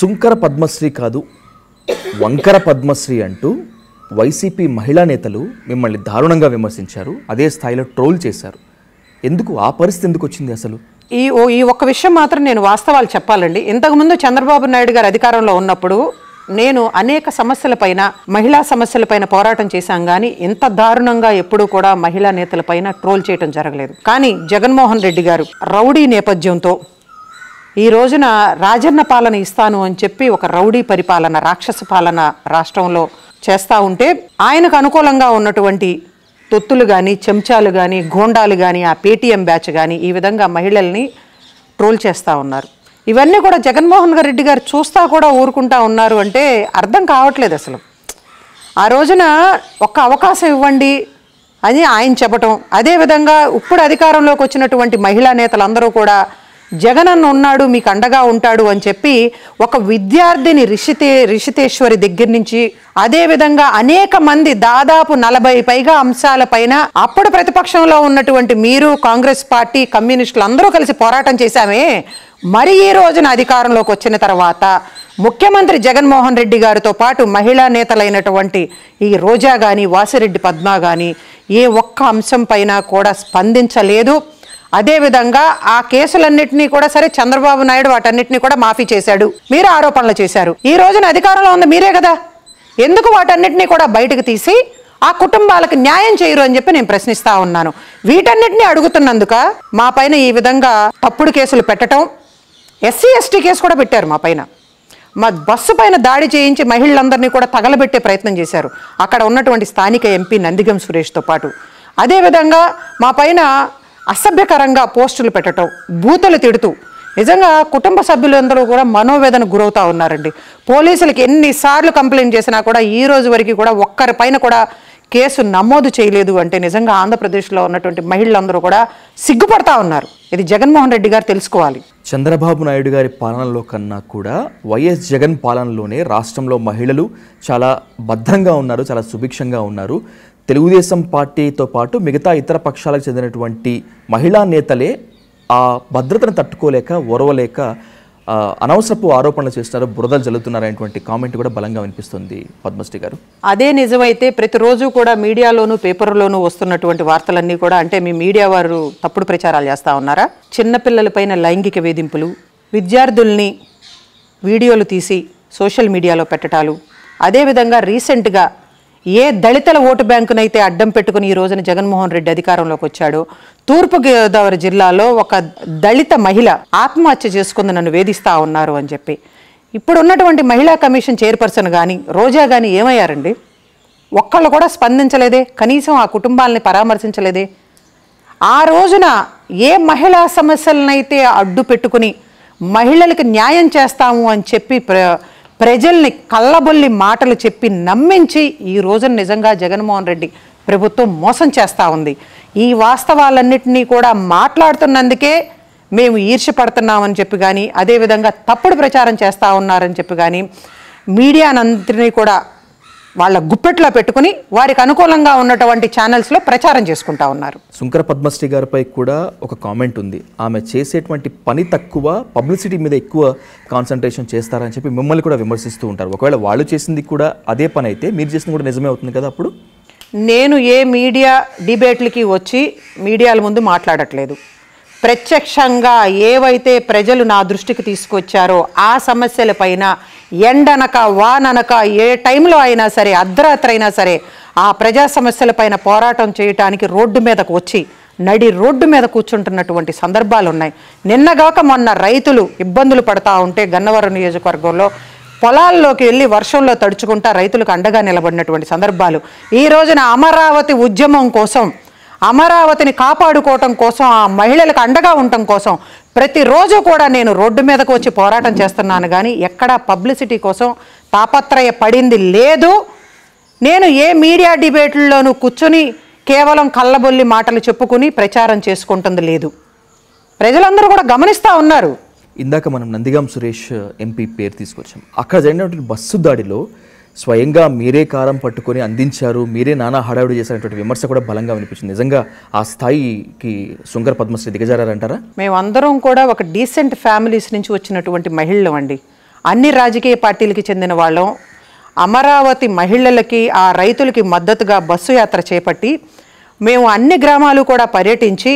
సుంకర పద్మశ్రీ కాదు వంకర పద్మశ్రీ అంటూ వైసీపీ మహిళా నేతలు మిమ్మల్ని దారుణంగా విమర్శించారు అదే స్థాయిలో ట్రోల్ చేశారు ఎందుకు ఆ పరిస్థితి ఎందుకు వచ్చింది అసలు ఈ ఓ ఈ ఒక్క విషయం మాత్రం నేను వాస్తవాలు చెప్పాలండి ఇంతకుముందు చంద్రబాబు నాయుడు గారు అధికారంలో ఉన్నప్పుడు నేను అనేక సమస్యలపైన మహిళా సమస్యలపైన పోరాటం చేశాం కానీ ఇంత దారుణంగా ఎప్పుడూ కూడా మహిళా నేతలపైన ట్రోల్ చేయడం జరగలేదు కానీ జగన్మోహన్ రెడ్డి గారు రౌడీ నేపథ్యంతో ఈ రోజున రాజన్న పాలన ఇస్తాను అని చెప్పి ఒక రౌడీ పరిపాలన రాక్షస పాలన రాష్ట్రంలో చేస్తూ ఉంటే ఆయనకు అనుకూలంగా ఉన్నటువంటి తొత్తులు కానీ చెంచాలు కానీ గోండాలు కానీ ఆ పేటీఎం బ్యాచ్ కానీ ఈ విధంగా మహిళల్ని ట్రోల్ చేస్తూ ఉన్నారు ఇవన్నీ కూడా జగన్మోహన్ రెడ్డి గారు చూస్తా కూడా ఊరుకుంటా ఉన్నారు అంటే అర్థం కావట్లేదు అసలు ఆ రోజున ఒక్క అవకాశం ఇవ్వండి అని ఆయన చెప్పటం అదేవిధంగా ఇప్పుడు అధికారంలోకి వచ్చినటువంటి మహిళా నేతలందరూ కూడా జగనన్న ఉన్నాడు మీకు అండగా ఉంటాడు అని చెప్పి ఒక విద్యార్థిని రిషితే రిషితేశ్వరి దగ్గర నుంచి అదేవిధంగా అనేక మంది దాదాపు నలభై పైగా అంశాల పైన అప్పుడు ప్రతిపక్షంలో ఉన్నటువంటి మీరు కాంగ్రెస్ పార్టీ కమ్యూనిస్టులు అందరూ కలిసి పోరాటం చేశామే మరి ఈ రోజున అధికారంలోకి వచ్చిన తర్వాత ముఖ్యమంత్రి జగన్మోహన్ రెడ్డి గారితో పాటు మహిళా నేతలైనటువంటి ఈ రోజా కానీ వాసిరెడ్డి పద్మ కానీ ఏ ఒక్క అంశం పైన కూడా స్పందించలేదు అదేవిధంగా ఆ కేసులన్నింటినీ కూడా సరే చంద్రబాబు నాయుడు వాటన్నింటినీ కూడా మాఫీ చేశాడు మీరు ఆరోపణలు చేశారు ఈ రోజున అధికారంలో ఉంది మీరే కదా ఎందుకు వాటన్నిటినీ కూడా బయటకు తీసి ఆ కుటుంబాలకు న్యాయం చేయరు అని చెప్పి నేను ప్రశ్నిస్తా ఉన్నాను వీటన్నిటిని అడుగుతున్నందుక మా పైన ఈ విధంగా తప్పుడు కేసులు పెట్టడం ఎస్సీ ఎస్టీ కేసు కూడా పెట్టారు మా పైన మా బస్సు పైన దాడి చేయించి మహిళలందరినీ కూడా తగలబెట్టే ప్రయత్నం చేశారు అక్కడ ఉన్నటువంటి స్థానిక ఎంపీ నందిగం సురేష్తో పాటు అదేవిధంగా మా పైన అసభ్యకరంగా పోస్టులు పెట్టడం బూతులు తిడుతూ నిజంగా కుటుంబ సభ్యులందరూ కూడా మనోవేదన గురవుతూ ఉన్నారండి పోలీసులకి ఎన్నిసార్లు కంప్లైంట్ చేసినా కూడా ఈ రోజు వరకు కూడా పైన కూడా కేసు నమోదు చేయలేదు అంటే నిజంగా ఆంధ్రప్రదేశ్లో ఉన్నటువంటి మహిళలందరూ కూడా సిగ్గుపడతా ఉన్నారు ఇది జగన్మోహన్ రెడ్డి గారు తెలుసుకోవాలి చంద్రబాబు నాయుడు గారి పాలనలో కన్నా కూడా వైఎస్ జగన్ పాలనలోనే రాష్ట్రంలో మహిళలు చాలా భద్రంగా ఉన్నారు చాలా సుభిక్షంగా ఉన్నారు తెలుగుదేశం పార్టీతో పాటు మిగతా ఇతర పక్షాలకు చెందినటువంటి మహిళా నేతలే ఆ భద్రతను తట్టుకోలేక ఒరవలేక అనవసరపు ఆరోపణలు చేస్తున్నారు బురదలు జరుగుతున్నారనేటువంటి కామెంట్ కూడా బలంగా వినిపిస్తుంది పద్మశ్రీ గారు అదే నిజమైతే ప్రతిరోజు కూడా మీడియాలోనూ పేపర్లోనూ వస్తున్నటువంటి వార్తలన్నీ కూడా అంటే మీ మీడియా వారు తప్పుడు ప్రచారాలు చేస్తూ ఉన్నారా చిన్నపిల్లలపైన లైంగిక వేధింపులు విద్యార్థుల్ని వీడియోలు తీసి సోషల్ మీడియాలో పెట్టడాలు అదేవిధంగా రీసెంట్గా ఏ దళితల ఓటు బ్యాంకునైతే అడ్డం పెట్టుకుని ఈ రోజున జగన్మోహన్ రెడ్డి అధికారంలోకి వచ్చాడు తూర్పు గోదావరి జిల్లాలో ఒక దళిత మహిళ ఆత్మహత్య చేసుకుంది నన్ను వేధిస్తా ఉన్నారు అని చెప్పి ఇప్పుడు ఉన్నటువంటి మహిళా కమిషన్ చైర్పర్సన్ కానీ రోజా కానీ ఏమయ్యారండి ఒక్కళ్ళు కూడా స్పందించలేదే కనీసం ఆ కుటుంబాలని పరామర్శించలేదే ఆ రోజున ఏ మహిళా సమస్యలనైతే అడ్డు పెట్టుకుని మహిళలకు న్యాయం చేస్తాము అని చెప్పి ప్ర ప్రజల్ని కళ్ళబొల్లి మాటలు చెప్పి నమ్మించి ఈ రోజున నిజంగా జగన్మోహన్ రెడ్డి ప్రభుత్వం మోసం చేస్తూ ఉంది ఈ వాస్తవాలన్నింటినీ కూడా మాట్లాడుతున్నందుకే మేము ఈర్షపడుతున్నామని చెప్పి కానీ అదేవిధంగా తప్పుడు ప్రచారం చేస్తూ ఉన్నారని చెప్పి కానీ మీడియానందరినీ కూడా వాళ్ళ గుప్పెట్లో పెట్టుకుని వారికి అనుకూలంగా ఉన్నటువంటి ఛానల్స్లో ప్రచారం చేసుకుంటా ఉన్నారు శుంకర పద్మశ్రీ గారిపై కూడా ఒక కామెంట్ ఉంది ఆమె చేసేటువంటి పని తక్కువ పబ్లిసిటీ మీద ఎక్కువ కాన్సన్ట్రేషన్ చేస్తారని చెప్పి మిమ్మల్ని కూడా విమర్శిస్తూ ఉంటారు ఒకవేళ వాళ్ళు చేసింది కూడా అదే పని అయితే మీరు చేసింది కూడా నిజమే అవుతుంది కదా అప్పుడు నేను ఏ మీడియా డిబేట్లకి వచ్చి మీడియాల ముందు మాట్లాడట్లేదు ప్రత్యక్షంగా ఏవైతే ప్రజలు నా దృష్టికి తీసుకొచ్చారో ఆ సమస్యలపైన ఎండనక వాననక ఏ టైంలో అయినా సరే అర్ధరాత్రైనా సరే ఆ ప్రజా సమస్యలపైన పోరాటం చేయటానికి రోడ్డు మీదకు వచ్చి నడి రోడ్డు మీద కూర్చుంటున్నటువంటి సందర్భాలు ఉన్నాయి నిన్నగాక మొన్న రైతులు ఇబ్బందులు పడతా ఉంటే గన్నవరం నియోజకవర్గంలో పొలాల్లోకి వెళ్ళి వర్షంలో తడుచుకుంటా రైతులకు అండగా నిలబడినటువంటి సందర్భాలు ఈ రోజున అమరావతి ఉద్యమం కోసం అమరావతిని కాపాడుకోవటం కోసం ఆ మహిళలకు అండగా ఉండటం కోసం ప్రతిరోజు కూడా నేను రోడ్డు మీదకు వచ్చి పోరాటం చేస్తున్నాను కానీ ఎక్కడా పబ్లిసిటీ కోసం తాపత్రయ పడింది లేదు నేను ఏ మీడియా డిబేట్లలోనూ కూర్చొని కేవలం కళ్ళబొల్లి మాటలు చెప్పుకుని ప్రచారం చేసుకుంటుంది లేదు ప్రజలందరూ కూడా గమనిస్తూ ఉన్నారు ఇందాక మనం నందిగాం సురేష్ ఎంపీ పేరు తీసుకొచ్చాం అక్కడ జరిగినటువంటి బస్సు దాడిలో స్వయంగా మీరే కారం పట్టుకొని అందించారు మీరే నానా హడావిడి చేశారనేటువంటి విమర్శ కూడా బలంగా వినిపించింది నిజంగా ఆ స్థాయికి శృంగర పద్మశ్రీ దిగజారంటారా మేమందరం కూడా ఒక డీసెంట్ ఫ్యామిలీస్ నుంచి వచ్చినటువంటి మహిళలు అండి అన్ని రాజకీయ పార్టీలకి చెందిన వాళ్ళం అమరావతి మహిళలకి ఆ రైతులకి మద్దతుగా బస్సు యాత్ర చేపట్టి మేము అన్ని గ్రామాలు కూడా పర్యటించి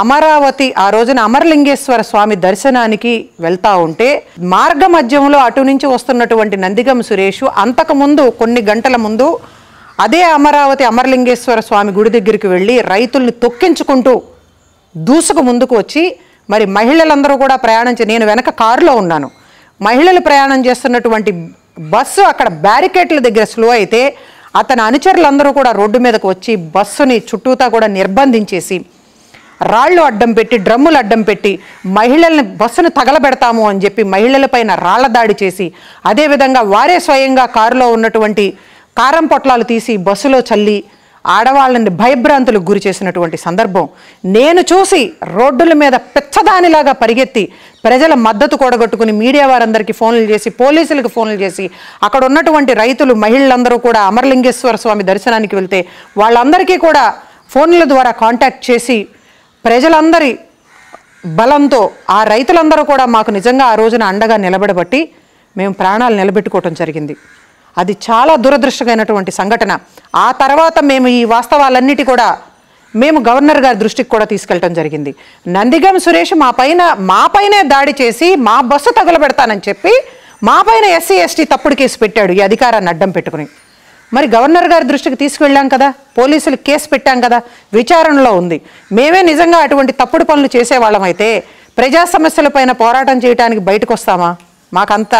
అమరావతి ఆ రోజున అమరలింగేశ్వర స్వామి దర్శనానికి వెళ్తా ఉంటే మార్గ మధ్యంలో అటు నుంచి వస్తున్నటువంటి నందిగం సురేష్ అంతకుముందు కొన్ని గంటల ముందు అదే అమరావతి అమరలింగేశ్వర స్వామి గుడి దగ్గరికి వెళ్ళి రైతుల్ని తొక్కించుకుంటూ దూసుకు ముందుకు వచ్చి మరి మహిళలందరూ కూడా ప్రయాణం నేను వెనక కారులో ఉన్నాను మహిళలు ప్రయాణం చేస్తున్నటువంటి బస్సు అక్కడ బ్యారికేట్ల దగ్గర స్లో అయితే అతని అనుచరులందరూ కూడా రోడ్డు మీదకు వచ్చి బస్సుని చుట్టూతా కూడా నిర్బంధించేసి రాళ్లు అడ్డం పెట్టి డ్రమ్ములు అడ్డం పెట్టి మహిళల్ని బస్సును తగలబెడతాము అని చెప్పి మహిళలపైన రాళ్ల దాడి చేసి అదేవిధంగా వారే స్వయంగా కారులో ఉన్నటువంటి కారం పొట్లాలు తీసి బస్సులో చల్లి ఆడవాళ్ళని భయభ్రాంతులకు గురి చేసినటువంటి సందర్భం నేను చూసి రోడ్డుల మీద పెచ్చదానిలాగా పరిగెత్తి ప్రజల మద్దతు కూడగట్టుకుని మీడియా వారందరికీ ఫోన్లు చేసి పోలీసులకు ఫోన్లు చేసి అక్కడ ఉన్నటువంటి రైతులు మహిళలందరూ కూడా అమరలింగేశ్వర స్వామి దర్శనానికి వెళ్తే వాళ్ళందరికీ కూడా ఫోన్ల ద్వారా కాంటాక్ట్ చేసి ప్రజలందరి బలంతో ఆ రైతులందరూ కూడా మాకు నిజంగా ఆ రోజున అండగా నిలబడబట్టి మేము ప్రాణాలు నిలబెట్టుకోవటం జరిగింది అది చాలా దురదృష్టమైనటువంటి సంఘటన ఆ తర్వాత మేము ఈ వాస్తవాలన్నిటి కూడా మేము గవర్నర్ గారి దృష్టికి కూడా తీసుకెళ్ళటం జరిగింది నందిగం సురేష్ మా పైన మా దాడి చేసి మా బస్సు తగులబెడతానని చెప్పి మా పైన ఎస్సీ ఎస్టీ తప్పుడు కేసు పెట్టాడు ఈ అధికారాన్ని అడ్డం పెట్టుకుని మరి గవర్నర్ గారి దృష్టికి తీసుకువెళ్ళాం కదా పోలీసులు కేసు పెట్టాం కదా విచారణలో ఉంది మేమే నిజంగా అటువంటి తప్పుడు పనులు చేసేవాళ్ళమైతే ప్రజా సమస్యల పైన పోరాటం చేయడానికి బయటకు వస్తామా మాకంత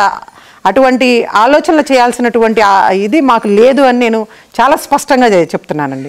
అటువంటి ఆలోచనలు చేయాల్సినటువంటి ఇది మాకు లేదు అని నేను చాలా స్పష్టంగా చెప్తున్నానండి